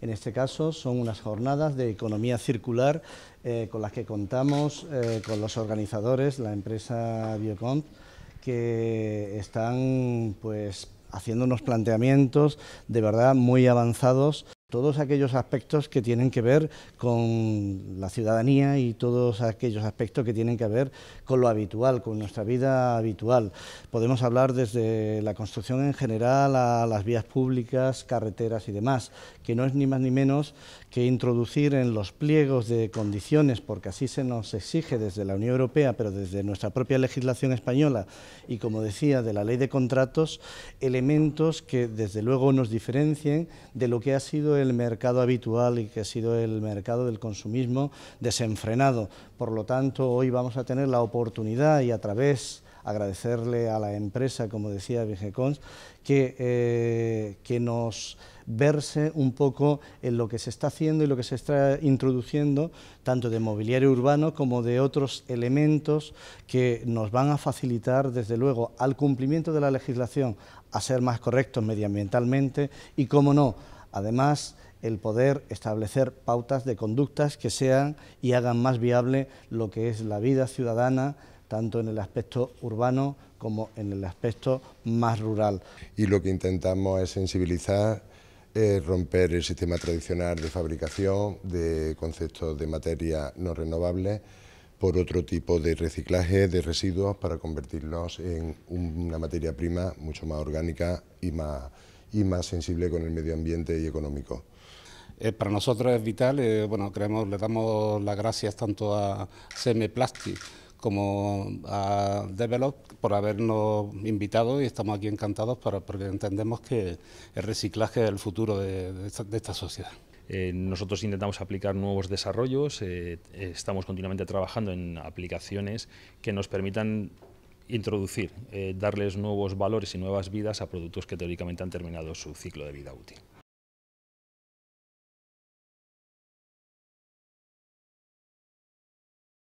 En este caso son unas jornadas de economía circular eh, con las que contamos eh, con los organizadores, la empresa Biocomp que están pues haciendo unos planteamientos de verdad muy avanzados todos aquellos aspectos que tienen que ver con la ciudadanía y todos aquellos aspectos que tienen que ver con lo habitual, con nuestra vida habitual. Podemos hablar desde la construcción en general a las vías públicas, carreteras y demás, que no es ni más ni menos que introducir en los pliegos de condiciones, porque así se nos exige desde la Unión Europea, pero desde nuestra propia legislación española y, como decía, de la ley de contratos, elementos que desde luego nos diferencien de lo que ha sido el mercado habitual y que ha sido el mercado del consumismo desenfrenado. Por lo tanto, hoy vamos a tener la oportunidad y a través agradecerle a la empresa, como decía Vigecons, que, eh, que nos verse un poco en lo que se está haciendo y lo que se está introduciendo, tanto de mobiliario urbano como de otros elementos que nos van a facilitar, desde luego, al cumplimiento de la legislación, a ser más correctos medioambientalmente y, cómo no, Además, el poder establecer pautas de conductas que sean y hagan más viable lo que es la vida ciudadana, tanto en el aspecto urbano como en el aspecto más rural. Y lo que intentamos es sensibilizar, romper el sistema tradicional de fabricación de conceptos de materia no renovable por otro tipo de reciclaje de residuos para convertirlos en una materia prima mucho más orgánica y más y más sensible con el medio ambiente y económico. Eh, para nosotros es vital, eh, bueno, creemos, le damos las gracias tanto a SEMEPLASTIC... como a Develop por habernos invitado y estamos aquí encantados porque entendemos que el reciclaje es el futuro de, esta, sociedad. Eh, nosotros intentamos aplicar nuevos desarrollos, estamos continuamente trabajando en aplicaciones que nos permitan introducir, eh, darles nuevos valores y nuevas vidas a productos que teóricamente han terminado su ciclo de vida útil.